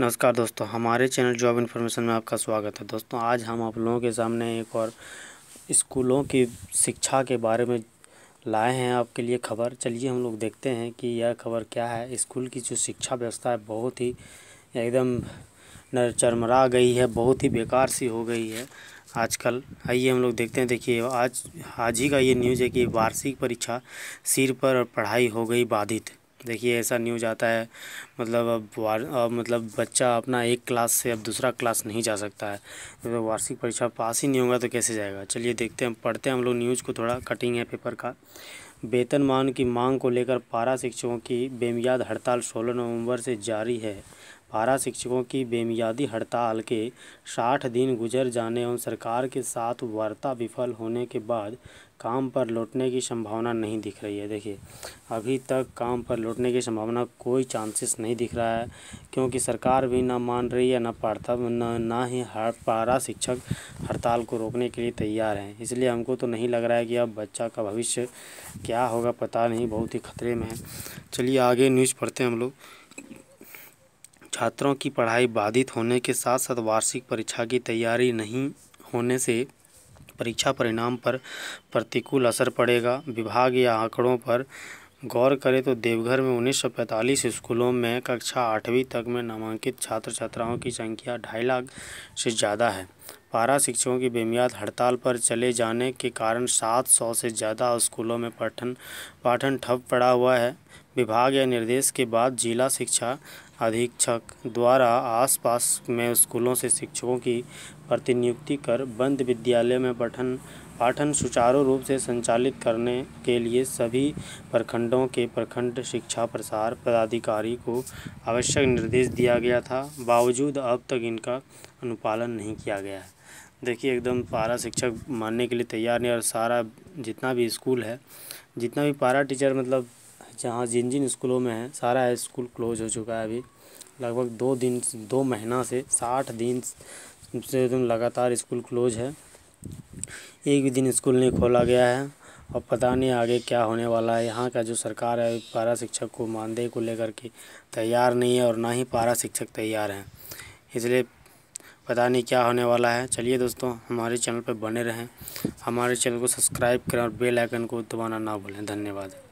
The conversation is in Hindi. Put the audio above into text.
नमस्कार दोस्तों हमारे चैनल जॉब इन्फॉर्मेशन में आपका स्वागत है दोस्तों आज हम आप लोगों के सामने एक और स्कूलों की शिक्षा के बारे में लाए हैं आपके लिए खबर चलिए हम लोग देखते हैं कि यह खबर क्या है स्कूल की जो शिक्षा व्यवस्था है बहुत ही एकदम चरमरा गई है बहुत ही बेकार सी हो गई है आजकल आइए हम लोग देखते हैं देखिए आज आज ही का ये न्यूज़ है कि वार्षिक परीक्षा सिर पर पढ़ाई हो गई बाधित देखिए ऐसा न्यूज आता है मतलब अब अब मतलब बच्चा अपना एक क्लास से अब दूसरा क्लास नहीं जा सकता है तो वार्षिक परीक्षा पास ही नहीं होगा तो कैसे जाएगा चलिए देखते हैं पढ़ते हैं हम लोग न्यूज़ को थोड़ा कटिंग है पेपर का वेतन मान की मांग को लेकर पारा शिक्षकों की बेमियाद हड़ताल सोलह नवंबर से जारी है पारा शिक्षकों की बेमियादी हड़ताल के 60 दिन गुजर जाने और सरकार के साथ वार्ता विफल होने के बाद काम पर लौटने की संभावना नहीं दिख रही है देखिए अभी तक काम पर लौटने की संभावना कोई चांसेस नहीं दिख रहा है क्योंकि सरकार भी ना मान रही है ना पार्था ना ना ही हर पारा शिक्षक हड़ताल को रोकने के लिए तैयार हैं इसलिए हमको तो नहीं लग रहा है कि अब बच्चा का भविष्य क्या होगा पता नहीं बहुत ही खतरे में है चलिए आगे न्यूज़ पढ़ते हैं हम लोग छात्रों की पढ़ाई बाधित होने के साथ साथ वार्षिक परीक्षा की तैयारी नहीं होने से परीक्षा परिणाम पर प्रतिकूल असर पड़ेगा विभाग या आंकड़ों पर गौर करें तो देवघर में 1945 स्कूलों में कक्षा आठवीं तक में नामांकित छात्र छात्राओं की संख्या ढाई लाख से ज़्यादा है पारा शिक्षकों की बेमियाद हड़ताल पर चले जाने के कारण 700 से ज़्यादा स्कूलों में पठन पाठन ठप पड़ा हुआ है विभाग या निर्देश के बाद जिला शिक्षा अधीक्षक द्वारा आसपास में स्कूलों से शिक्षकों की प्रतिनियुक्ति कर बंद विद्यालय में पठन पाठन सुचारू रूप से संचालित करने के लिए सभी प्रखंडों के प्रखंड शिक्षा प्रसार पदाधिकारी को आवश्यक निर्देश दिया गया था बावजूद अब तक इनका अनुपालन नहीं किया गया है देखिए एकदम पारा शिक्षक मानने के लिए तैयार नहीं और सारा जितना भी स्कूल है जितना भी पारा टीचर मतलब जहाँ जिन जिन स्कूलों में है सारा स्कूल क्लोज हो चुका है अभी लगभग दो दिन दो महीना से साठ दिन से एकदम लगातार स्कूल क्लोज है एक भी दिन स्कूल नहीं खोला गया है और पता नहीं आगे क्या होने वाला है यहाँ का जो सरकार है पारा शिक्षक को मानदेय को लेकर के तैयार नहीं है और ना ही पारा शिक्षक तैयार हैं इसलिए पता नहीं क्या होने वाला है चलिए दोस्तों हमारे चैनल पर बने रहें हमारे चैनल को सब्सक्राइब करें और बेल आइकन को दबाना ना भूलें धन्यवाद